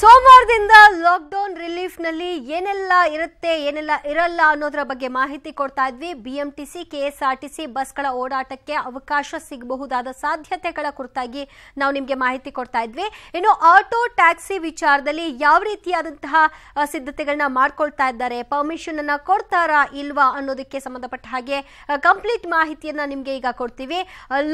ಸೋಮವಾರದಿಂದ ಲಾಕ್ಡೌನ್ ರಿಲೀಫ್ನಲ್ಲಿ ಏನೆಲ್ಲ ಇರುತ್ತೆ ಏನೆಲ್ಲ ಇರಲ್ಲ ಅನ್ನೋದರ ಬಗ್ಗೆ ಮಾಹಿತಿ ಕೊಡ್ತಾ ಇದ್ವಿ ಬಿಎಂಟಿಸಿ ಕೆಎಸ್ಆರ್ಟಿಸಿ ಬಸ್ಗಳ ಓಡಾಟಕ್ಕೆ ಅವಕಾಶ ಸಿಗಬಹುದಾದ ಸಾಧ್ಯತೆಗಳ ಕುರಿತಾಗಿ ನಾವು ನಿಮಗೆ ಮಾಹಿತಿ ಕೊಡ್ತಾ ಇದ್ವಿ ಇನ್ನು ಆಟೋ ಟ್ಯಾಕ್ಸಿ ವಿಚಾರದಲ್ಲಿ ಯಾವ ರೀತಿಯಾದಂತಹ ಸಿದ್ಧತೆಗಳನ್ನ ಮಾಡ್ಕೊಳ್ತಾ ಇದ್ದಾರೆ ಪರ್ಮಿಷನ್ ಅನ್ನ ಕೊಡ್ತಾರಾ ಇಲ್ವಾ ಅನ್ನೋದಕ್ಕೆ ಸಂಬಂಧಪಟ್ಟ ಹಾಗೆ ಕಂಪ್ಲೀಟ್ ಮಾಹಿತಿಯನ್ನ ನಿಮಗೆ ಈಗ ಕೊಡ್ತೀವಿ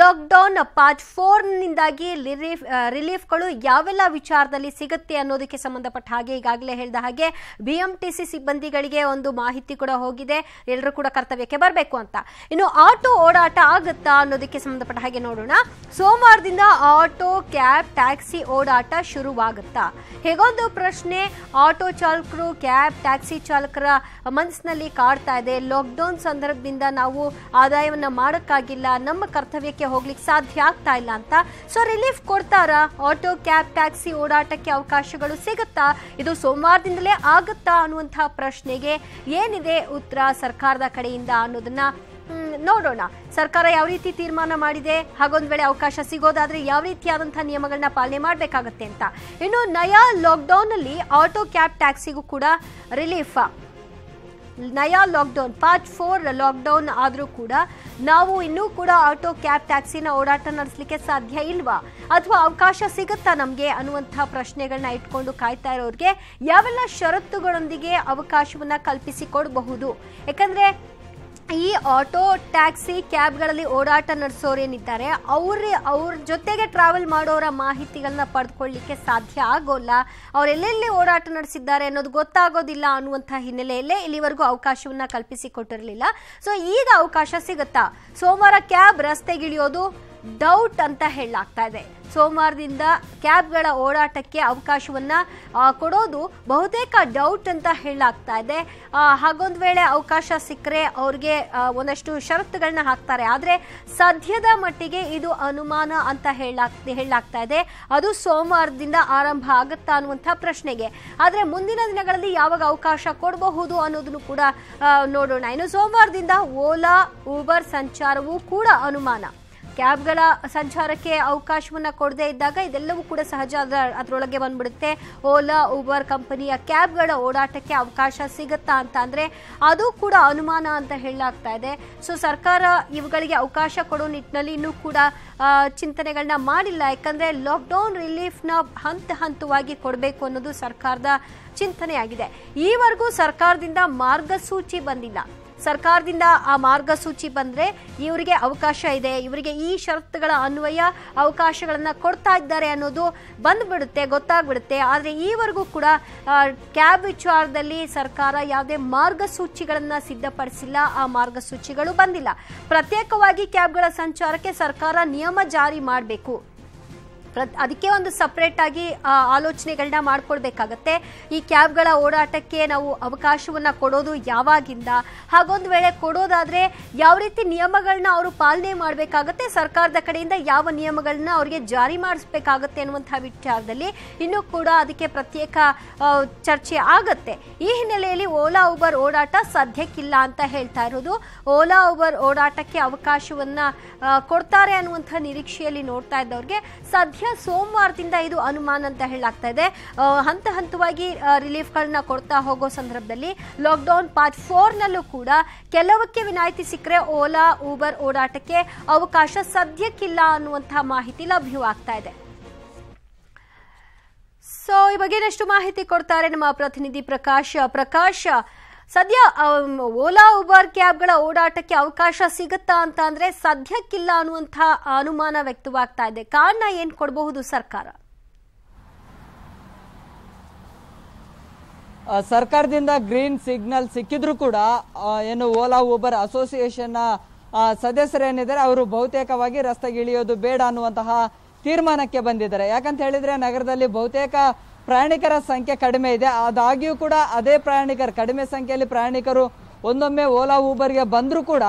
ಲಾಕ್ಡೌನ್ ಪಾರ್ಟ್ ಫೋರ್ನಿಂದಾಗಿ ರಿಲೀಫ್ ರಿಲೀಫ್ಗಳು ಯಾವೆಲ್ಲ ವಿಚಾರದಲ್ಲಿ ಸಿಗುತ್ತೆ ಅನ್ನೋ ಅನ್ನೋದಕ್ಕೆ ಸಂಬಂಧಪಟ್ಟ ಹಾಗೆ ಈಗಾಗಲೇ ಹೇಳಿದ ಹಾಗೆ ಬಿಎಂಟಿಸಿ ಸಿಬ್ಬಂದಿಗಳಿಗೆ ಒಂದು ಮಾಹಿತಿ ಕೂಡ ಹೋಗಿದೆ ಎಲ್ಲರೂ ಕೂಡ ಕರ್ತವ್ಯಕ್ಕೆ ಬರಬೇಕು ಅಂತ ಇನ್ನು ಆಟೋ ಓಡಾಟ ಆಗುತ್ತಾ ಅನ್ನೋದಕ್ಕೆ ಸಂಬಂಧಪಟ್ಟ ಹಾಗೆ ನೋಡೋಣ ಸೋಮವಾರದಿಂದ ಆಟೋ ಕ್ಯಾಬ್ ಟ್ಯಾಕ್ಸಿ ಓಡಾಟ ಶುರುವಾಗುತ್ತಾ ಹೇಗೊಂದು ಪ್ರಶ್ನೆ ಆಟೋ ಚಾಲಕರು ಕ್ಯಾಬ್ ಟ್ಯಾಕ್ಸಿ ಚಾಲಕರ ಮನಸ್ಸಿನಲ್ಲಿ ಕಾಡ್ತಾ ಇದೆ ಲಾಕ್ಡೌನ್ ಸಂದರ್ಭದಿಂದ ನಾವು ಆದಾಯವನ್ನ ಮಾಡಕ್ಕಾಗಿಲ್ಲ ನಮ್ಮ ಕರ್ತವ್ಯಕ್ಕೆ ಹೋಗ್ಲಿಕ್ಕೆ ಸಾಧ್ಯ ಆಗ್ತಾ ಇಲ್ಲ ಅಂತ ಸೊ ರಿಲೀಫ್ ಕೊಡ್ತಾರ ಆಟೋ ಕ್ಯಾಬ್ ಟ್ಯಾಕ್ಸಿ ಓಡಾಟಕ್ಕೆ ಅವಕಾಶ ಸಿಗುತ್ತಾ ಇದು ಸೋಮವಾರದಿಂದಲೇ ಆಗುತ್ತಾ ಅನ್ನುವಂತಹ ಪ್ರಶ್ನೆಗೆ ಏನಿದೆ ಉತ್ತರ ಸರ್ಕಾರದ ಕಡೆಯಿಂದ ಅನ್ನೋದನ್ನ ನೋಡೋಣ ಸರ್ಕಾರ ಯಾವ ರೀತಿ ತೀರ್ಮಾನ ಮಾಡಿದೆ ಹಾಗೊಂದು ವೇಳೆ ಅವಕಾಶ ಸಿಗೋದಾದ್ರೆ ಯಾವ ರೀತಿಯಾದಂತಹ ನಿಯಮಗಳನ್ನ ಪಾಲನೆ ಮಾಡಬೇಕಾಗತ್ತೆ ಅಂತ ಇನ್ನು ನಯಾ ಲಾಕ್ಡೌನ್ ಅಲ್ಲಿ ಆಟೋ ಕ್ಯಾಬ್ ಟ್ಯಾಕ್ಸಿಗೂ ಕೂಡ ರಿಲೀಫ್ ನಯಾ ಲಾಕ್ಡೌನ್ ಪಾರ್ಟ್ ಫೋರ್ ಲಾಕ್ಡೌನ್ ಆದರೂ ಕೂಡ ನಾವು ಇನ್ನೂ ಕೂಡ ಆಟೋ ಕ್ಯಾಬ್ ಟ್ಯಾಕ್ಸಿನ ಓಡಾಟ ನಡೆಸಲಿಕ್ಕೆ ಸಾಧ್ಯ ಇಲ್ವಾ ಅಥವಾ ಅವಕಾಶ ಸಿಗುತ್ತಾ ನಮಗೆ ಅನ್ನುವಂಥ ಪ್ರಶ್ನೆಗಳನ್ನ ಇಟ್ಕೊಂಡು ಕಾಯ್ತಾ ಇರೋರಿಗೆ ಯಾವೆಲ್ಲ ಷರತ್ತುಗಳೊಂದಿಗೆ ಅವಕಾಶವನ್ನು ಕಲ್ಪಿಸಿಕೊಡಬಹುದು ಯಾಕಂದರೆ ಈ ಆಟೋ ಟ್ಯಾಕ್ಸಿ ಕ್ಯಾಬ್ಗಳಲ್ಲಿ ಓಡಾಟ ನಡೆಸೋರೇನಿದ್ದಾರೆ ಅವ್ರ ಅವ್ರ ಜೊತೆಗೆ ಟ್ರಾವೆಲ್ ಮಾಡೋರ ಮಾಹಿತಿಗಳನ್ನ ಪಡೆದುಕೊಳ್ಳಿಕ್ಕೆ ಸಾಧ್ಯ ಆಗೋಲ್ಲ ಅವ್ರು ಎಲ್ಲೆಲ್ಲಿ ಓಡಾಟ ನಡೆಸಿದ್ದಾರೆ ಅನ್ನೋದು ಗೊತ್ತಾಗೋದಿಲ್ಲ ಅನ್ನುವಂಥ ಹಿನ್ನೆಲೆಯಲ್ಲೇ ಇಲ್ಲಿವರೆಗೂ ಅವಕಾಶವನ್ನು ಕಲ್ಪಿಸಿಕೊಟ್ಟಿರಲಿಲ್ಲ ಸೊ ಈಗ ಅವಕಾಶ ಸಿಗುತ್ತಾ ಸೋಮವಾರ ಕ್ಯಾಬ್ ರಸ್ತೆಗಿಳಿಯೋದು ಡೌಟ್ ಅಂತ ಹೇಳಲಾಗ್ತಾ ಇದೆ ಸೋಮವಾರದಿಂದ ಕ್ಯಾಬ್ಗಳ ಓಡಾಟಕ್ಕೆ ಅವಕಾಶವನ್ನ ಕೊಡೋದು ಬಹುತೇಕ ಡೌಟ್ ಅಂತ ಹೇಳಲಾಗ್ತಾ ಇದೆ ಹಾಗೊಂದು ವೇಳೆ ಅವಕಾಶ ಸಿಕ್ಕರೆ ಅವ್ರಿಗೆ ಒಂದಷ್ಟು ಷರತ್ತುಗಳನ್ನ ಹಾಕ್ತಾರೆ ಆದರೆ ಸದ್ಯದ ಮಟ್ಟಿಗೆ ಇದು ಅನುಮಾನ ಅಂತ ಹೇಳಲಾಗ್ತಾ ಇದೆ ಅದು ಸೋಮವಾರದಿಂದ ಆರಂಭ ಆಗುತ್ತಾ ಅನ್ನುವಂಥ ಪ್ರಶ್ನೆಗೆ ಆದರೆ ಮುಂದಿನ ದಿನಗಳಲ್ಲಿ ಯಾವಾಗ ಅವಕಾಶ ಕೊಡಬಹುದು ಅನ್ನೋದನ್ನು ಕೂಡ ನೋಡೋಣ ಇನ್ನು ಸೋಮವಾರದಿಂದ ಓಲಾ ಊಬರ್ ಸಂಚಾರವೂ ಕೂಡ ಅನುಮಾನ ಕ್ಯಾಬ್ಗಳ ಸಂಚಾರಕ್ಕೆ ಅವಕಾಶವನ್ನು ಕೊಡದೇ ಇದ್ದಾಗ ಇದೆಲ್ಲವೂ ಕೂಡ ಸಹಜ ಅದರೊಳಗೆ ಬಂದ್ಬಿಡುತ್ತೆ ಓಲಾ ಉಬರ್ ಕಂಪನಿಯ ಕ್ಯಾಬ್ಗಳ ಓಡಾಟಕ್ಕೆ ಅವಕಾಶ ಸಿಗುತ್ತಾ ಅಂತ ಅಂದರೆ ಅದು ಕೂಡ ಅನುಮಾನ ಅಂತ ಹೇಳಲಾಗ್ತಾ ಇದೆ ಸೊ ಸರ್ಕಾರ ಇವುಗಳಿಗೆ ಅವಕಾಶ ಕೊಡೋ ನಿಟ್ಟಿನಲ್ಲಿ ಇನ್ನೂ ಕೂಡ ಚಿಂತನೆಗಳನ್ನ ಮಾಡಿಲ್ಲ ಯಾಕಂದರೆ ಲಾಕ್ಡೌನ್ ರಿಲೀಫ್ನ ಹಂತ ಹಂತವಾಗಿ ಕೊಡಬೇಕು ಅನ್ನೋದು ಸರ್ಕಾರದ ಚಿಂತನೆಯಾಗಿದೆ ಈವರೆಗೂ ಸರ್ಕಾರದಿಂದ ಮಾರ್ಗಸೂಚಿ ಬಂದಿಲ್ಲ ಸರ್ಕಾರದಿಂದ ಆ ಮಾರ್ಗಸೂಚಿ ಬಂದರೆ ಇವರಿಗೆ ಅವಕಾಶ ಇದೆ ಇವರಿಗೆ ಈ ಷರತ್ತುಗಳ ಅನ್ವಯ ಅವಕಾಶಗಳನ್ನು ಕೊಡ್ತಾ ಇದ್ದಾರೆ ಅನ್ನೋದು ಬಂದ್ಬಿಡುತ್ತೆ ಗೊತ್ತಾಗ್ಬಿಡುತ್ತೆ ಆದರೆ ಈವರೆಗೂ ಕೂಡ ಕ್ಯಾಬ್ ವಿಚಾರದಲ್ಲಿ ಸರ್ಕಾರ ಯಾವುದೇ ಮಾರ್ಗಸೂಚಿಗಳನ್ನು ಸಿದ್ಧಪಡಿಸಿಲ್ಲ ಆ ಮಾರ್ಗಸೂಚಿಗಳು ಬಂದಿಲ್ಲ ಪ್ರತ್ಯೇಕವಾಗಿ ಕ್ಯಾಬ್ಗಳ ಸಂಚಾರಕ್ಕೆ ಸರ್ಕಾರ ನಿಯಮ ಜಾರಿ ಮಾಡಬೇಕು ಅದಕ್ಕೆ ಒಂದು ಸಪ್ರೇಟ್ ಆಗಿ ಆಲೋಚನೆಗಳನ್ನ ಮಾಡ್ಕೊಳ್ಬೇಕಾಗತ್ತೆ ಈ ಕ್ಯಾಬ್ಗಳ ಓಡಾಟಕ್ಕೆ ನಾವು ಅವಕಾಶವನ್ನ ಕೊಡೋದು ಯಾವಾಗಿಂದ ಹಾಗೊಂದು ವೇಳೆ ಕೊಡೋದಾದ್ರೆ ಯಾವ ರೀತಿ ನಿಯಮಗಳನ್ನ ಅವರು ಪಾಲನೆ ಮಾಡಬೇಕಾಗತ್ತೆ ಸರ್ಕಾರದ ಕಡೆಯಿಂದ ಯಾವ ನಿಯಮಗಳನ್ನ ಅವರಿಗೆ ಜಾರಿ ಮಾಡಿಸ್ಬೇಕಾಗತ್ತೆ ಅನ್ನುವಂತಹ ವಿಚಾರದಲ್ಲಿ ಇನ್ನೂ ಕೂಡ ಅದಕ್ಕೆ ಪ್ರತ್ಯೇಕ ಚರ್ಚೆ ಆಗತ್ತೆ ಈ ಹಿನ್ನೆಲೆಯಲ್ಲಿ ಓಲಾ ಉಬರ್ ಓಡಾಟ ಸದ್ಯಕ್ಕಿಲ್ಲ ಅಂತ ಹೇಳ್ತಾ ಇರೋದು ಓಲಾ ಉಬರ್ ಓಡಾಟಕ್ಕೆ ಅವಕಾಶವನ್ನ ಕೊಡ್ತಾರೆ ಅನ್ನುವಂಥ ನಿರೀಕ್ಷೆಯಲ್ಲಿ ನೋಡ್ತಾ ಇದ್ದವ್ರಿಗೆ ಸಾಧ್ಯ ಬಹುಶಃ ಸೋಮವಾರದಿಂದ ಇದು ಅನುಮಾನ ಅಂತ ಹೇಳಲಾಗ್ತಾ ಇದೆ ಹಂತ ಹಂತವಾಗಿ ರಿಲೀಫ್ಗಳನ್ನ ಕೊಡ್ತಾ ಹೋಗೋ ಸಂದರ್ಭದಲ್ಲಿ ಲಾಕ್ಡೌನ್ ಪಾರ್ಟ್ ಫೋರ್ನಲ್ಲೂ ಕೂಡ ಕೆಲವಕ್ಕೆ ವಿನಾಯಿತಿ ಸಿಕ್ಕರೆ ಓಲಾ ಊಬರ್ ಓಡಾಟಕ್ಕೆ ಅವಕಾಶ ಸದ್ಯಕ್ಕಿಲ್ಲ ಅನ್ನುವಂತಹ ಮಾಹಿತಿ ಲಭ್ಯವಾಗ್ತಾ ಇದೆ ಸೊ ಈ ಬಗ್ಗೆ ಮಾಹಿತಿ ಕೊಡ್ತಾರೆ ನಮ್ಮ ಪ್ರತಿನಿಧಿ ಪ್ರಕಾಶ್ ಪ್ರಕಾಶ್ ಸದ್ಯ ಓಲಾ ಉಬರ್ ಕ್ಯಾಬ್ಗಳ ಓಡಾಟಕ್ಕೆ ಅವಕಾಶ ಸಿಗುತ್ತಾ ಅಂತ ಅಂದ್ರೆ ಸದ್ಯಕ್ಕಿಲ್ಲ ಅನ್ನುವಂಥ ಅನುಮಾನ ವ್ಯಕ್ತವಾಗ್ತಾ ಇದೆ ಕಾರಣ ಏನು ಕೊಡಬಹುದು ಸರ್ಕಾರ ಸರ್ಕಾರದಿಂದ ಗ್ರೀನ್ ಸಿಗ್ನಲ್ ಸಿಕ್ಕಿದ್ರು ಕೂಡ ಏನು ಓಲಾ ಉಬರ್ ಅಸೋಸಿಯೇಷನ್ನ ಸದಸ್ಯರೇನಿದ್ದಾರೆ ಅವರು ಬಹುತೇಕವಾಗಿ ಇಳಿಯೋದು ಬೇಡ ಅನ್ನುವಂತಹ ತೀರ್ಮಾನಕ್ಕೆ ಬಂದಿದ್ದಾರೆ ಯಾಕಂತ ಹೇಳಿದ್ರೆ ನಗರದಲ್ಲಿ ಬಹುತೇಕ ಪ್ರಯಾಣಿಕರ ಸಂಖ್ಯೆ ಕಡಿಮೆ ಇದೆ ಆದಾಗ್ಯೂ ಕೂಡ ಅದೇ ಪ್ರಯಾಣಿಕರು ಕಡಿಮೆ ಸಂಖ್ಯೆಯಲ್ಲಿ ಪ್ರಯಾಣಿಕರು ಒಂದೊಮ್ಮೆ ಓಲಾ ಊಬರ್ಗೆ ಬಂದರೂ ಕೂಡ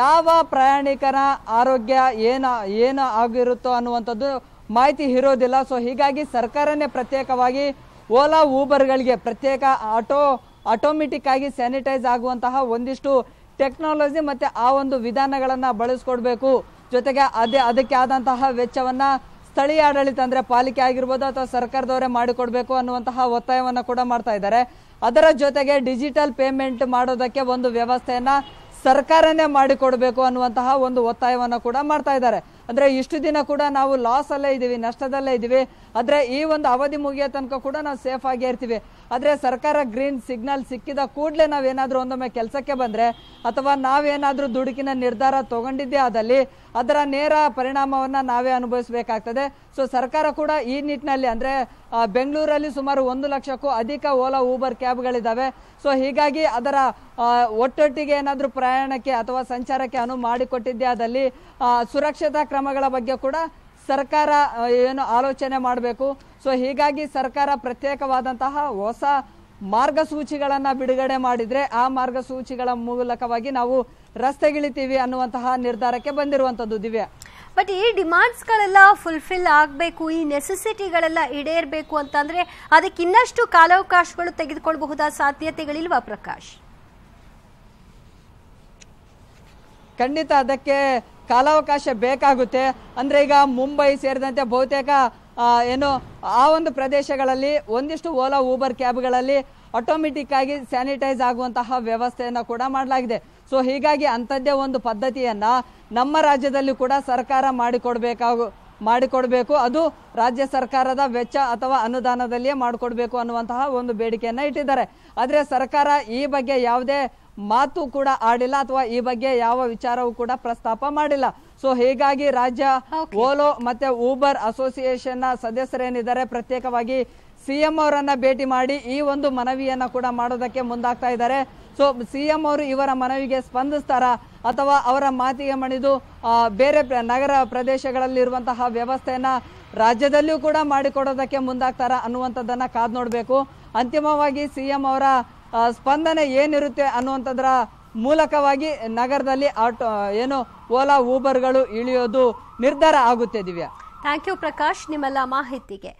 ಯಾವ ಪ್ರಯಾಣಿಕರ ಆರೋಗ್ಯ ಏನು ಏನು ಆಗಿರುತ್ತೋ ಅನ್ನುವಂಥದ್ದು ಮಾಹಿತಿ ಇರೋದಿಲ್ಲ ಸೊ ಹೀಗಾಗಿ ಸರ್ಕಾರನೇ ಪ್ರತ್ಯೇಕವಾಗಿ ಓಲಾ ಊಬರ್ಗಳಿಗೆ ಪ್ರತ್ಯೇಕ ಆಟೋ ಆಟೋಮೆಟಿಕ್ ಆಗಿ ಸ್ಯಾನಿಟೈಸ್ ಆಗುವಂತಹ ಒಂದಿಷ್ಟು ಟೆಕ್ನಾಲಜಿ ಮತ್ತು ಆ ಒಂದು ವಿಧಾನಗಳನ್ನು ಬಳಸ್ಕೊಡ್ಬೇಕು ಜೊತೆಗೆ ಅದೇ ಅದಕ್ಕೆ ಆದಂತಹ ವೆಚ್ಚವನ್ನು ಸ್ಥಳೀಯ ಆಡಳಿತ ಅಂದ್ರೆ ಪಾಲಿಕೆ ಆಗಿರ್ಬೋದು ಅಥವಾ ಸರ್ಕಾರದವರೇ ಮಾಡಿಕೊಡ್ಬೇಕು ಅನ್ನುವಂತಹ ಒತ್ತಾಯವನ್ನು ಕೂಡ ಮಾಡ್ತಾ ಇದ್ದಾರೆ ಅದರ ಜೊತೆಗೆ ಡಿಜಿಟಲ್ ಪೇಮೆಂಟ್ ಮಾಡೋದಕ್ಕೆ ಒಂದು ವ್ಯವಸ್ಥೆಯನ್ನು ಸರ್ಕಾರನೇ ಮಾಡಿಕೊಡ್ಬೇಕು ಅನ್ನುವಂತಹ ಒಂದು ಒತ್ತಾಯವನ್ನು ಕೂಡ ಮಾಡ್ತಾ ಇದ್ದಾರೆ ಅಂದ್ರೆ ಇಷ್ಟು ದಿನ ಕೂಡ ನಾವು ಲಾಸ್ ಅಲ್ಲೇ ಇದೀವಿ ನಷ್ಟದಲ್ಲೇ ಇದೀವಿ ಆದ್ರೆ ಈ ಒಂದು ಅವಧಿ ಮುಗಿಯೋ ತನಕ ಕೂಡ ನಾವು ಸೇಫ್ ಆಗಿ ಇರ್ತೀವಿ ಆದ್ರೆ ಸರ್ಕಾರ ಗ್ರೀನ್ ಸಿಗ್ನಲ್ ಸಿಕ್ಕಿದ ಕೂಡಲೇ ನಾವೇನಾದರೂ ಒಂದೊಮ್ಮೆ ಕೆಲಸಕ್ಕೆ ಬಂದ್ರೆ ಅಥವಾ ನಾವೇನಾದರೂ ದುಡುಕಿನ ನಿರ್ಧಾರ ತಗೊಂಡಿದ್ದೇ ಆದಲ್ಲಿ ಅದರ ನೇರ ಪರಿಣಾಮವನ್ನ ನಾವೇ ಅನುಭವಿಸಬೇಕಾಗ್ತದೆ ಸೊ ಸರ್ಕಾರ ಕೂಡ ಈ ನಿಟ್ಟಿನಲ್ಲಿ ಅಂದ್ರೆ ಬೆಂಗಳೂರಲ್ಲಿ ಸುಮಾರು ಒಂದು ಲಕ್ಷಕ್ಕೂ ಅಧಿಕ ಓಲಾ ಊಬರ್ ಕ್ಯಾಬ್ಗಳಿದ್ದಾವೆ ಸೊ ಹೀಗಾಗಿ ಅದರ ಒಟ್ಟೊಟ್ಟಿಗೆ ಏನಾದರೂ ಪ್ರಯಾಣಕ್ಕೆ ಅಥವಾ ಸಂಚಾರಕ್ಕೆ ಅನುವು ಮಾಡಿಕೊಟ್ಟಿದ್ದೇ ಆದಲ್ಲಿ ಸುರಕ್ಷತಾ ಕ್ರಮಗಳ ಬಗ್ಗೆ ಕೂಡ ಸರ್ಕಾರ ಏನು ಆಲೋಚನೆ ಮಾಡಬೇಕು ಸೊ ಹೀಗಾಗಿ ಸರ್ಕಾರ ಪ್ರತ್ಯೇಕವಾದಂತಹ ಹೊಸ ಮಾರ್ಗಸೂಚಿಗಳನ್ನು ಬಿಡುಗಡೆ ಮಾಡಿದರೆ ಆ ಮಾರ್ಗಸೂಚಿಗಳ ಮೂಲಕವಾಗಿ ನಾವು ರಸ್ತೆಗಿಳಿತೀವಿ ಅನ್ನುವಂತಹ ನಿರ್ಧಾರಕ್ಕೆ ಬಂದಿರುವಂಥದ್ದು ದಿವ್ಯ ಬಟ್ ಈ ಡಿಮಾಂಡ್ಸ್ಗಳೆಲ್ಲ ಫುಲ್ಫಿಲ್ ಆಗಬೇಕು ಈ ನೆಸೆಸಿಟಿಗಳೆಲ್ಲ ಈಡೇರಬೇಕು ಅಂತಂದರೆ ಅದಕ್ಕೆ ಇನ್ನಷ್ಟು ಕಾಲಾವಕಾಶಗಳು ತೆಗೆದುಕೊಳ್ಳಬಹುದಾದ ಸಾಧ್ಯತೆಗಳಿಲ್ವಾ ಪ್ರಕಾಶ್ ಖಂಡಿತ ಅದಕ್ಕೆ ಕಾಲಾವಕಾಶ ಬೇಕಾಗುತ್ತೆ ಅಂದರೆ ಈಗ ಮುಂಬೈ ಸೇರಿದಂತೆ ಬಹುತೇಕ ಏನು ಆ ಒಂದು ಪ್ರದೇಶಗಳಲ್ಲಿ ಒಂದಿಷ್ಟು ಓಲಾ ಊಬರ್ ಕ್ಯಾಬ್ಗಳಲ್ಲಿ ಆಟೋಮೆಟಿಕ್ ಆಗಿ ಸ್ಯಾನಿಟೈಸ್ ಆಗುವಂತಹ ವ್ಯವಸ್ಥೆಯನ್ನು ಕೂಡ ಮಾಡಲಾಗಿದೆ ಸೊ ಹೀಗಾಗಿ ಅಂಥದ್ದೇ ಒಂದು ಪದ್ಧತಿಯನ್ನು ನಮ್ಮ ರಾಜ್ಯದಲ್ಲಿ ಕೂಡ ಸರ್ಕಾರ ಮಾಡಿಕೊಡ್ಬೇಕಾಗು ಮಾಡಿಕೊಡ್ಬೇಕು ಅದು ರಾಜ್ಯ ಸರ್ಕಾರದ ವೆಚ್ಚ ಅಥವಾ ಅನುದಾನದಲ್ಲಿಯೇ ಮಾಡಿಕೊಡ್ಬೇಕು ಅನ್ನುವಂತಹ ಒಂದು ಬೇಡಿಕೆಯನ್ನು ಇಟ್ಟಿದ್ದಾರೆ ಆದರೆ ಸರ್ಕಾರ ಈ ಬಗ್ಗೆ ಯಾವುದೇ ಮಾತು ಕೂಡ ಆಡಿಲ್ಲ ಅಥವಾ ಈ ಬಗ್ಗೆ ಯಾವ ವಿಚಾರವೂ ಕೂಡ ಪ್ರಸ್ತಾಪ ಮಾಡಿಲ್ಲ ಸೊ ಹೀಗಾಗಿ ರಾಜ್ಯ ಓಲೋ ಮತ್ತೆ ಊಬರ್ ಅಸೋಸಿಯೇಷನ್ ನ ಸದಸ್ಯರೇನಿದ್ದಾರೆ ಪ್ರತ್ಯೇಕವಾಗಿ ಸಿಎಂ ಅವರನ್ನ ಭೇಟಿ ಮಾಡಿ ಈ ಒಂದು ಮನವಿಯನ್ನ ಕೂಡ ಮಾಡೋದಕ್ಕೆ ಮುಂದಾಗ್ತಾ ಇದ್ದಾರೆ ಸೊ ಸಿಎಂ ಅವರು ಇವರ ಮನವಿಗೆ ಸ್ಪಂದಿಸ್ತಾರ ಅಥವಾ ಅವರ ಮಾತಿಗೆ ಮಣಿದು ಬೇರೆ ನಗರ ಪ್ರದೇಶಗಳಲ್ಲಿರುವಂತಹ ವ್ಯವಸ್ಥೆಯನ್ನ ರಾಜ್ಯದಲ್ಲಿಯೂ ಕೂಡ ಮಾಡಿಕೊಡೋದಕ್ಕೆ ಮುಂದಾಗ್ತಾರ ಅನ್ನುವಂಥದ್ದನ್ನ ಕಾದ್ ನೋಡಬೇಕು ಅಂತಿಮವಾಗಿ ಸಿಎಂ ಅವರ ಸ್ಪಂದನೆ ಏನಿರುತ್ತೆ ಅನ್ನುವಂಥದ್ರ ಮೂಲಕವಾಗಿ ನಗರದಲ್ಲಿ ಆಟೋ ಏನು ಓಲಾ ಊಬರ್ಗಳು ಇಳಿಯೋದು ನಿರ್ಧಾರ ಆಗುತ್ತೆ ದಿವ್ಯಾ ಥ್ಯಾಂಕ್ ಯು ಪ್ರಕಾಶ್ ನಿಮ್ಮೆಲ್ಲ ಮಾಹಿತಿಗೆ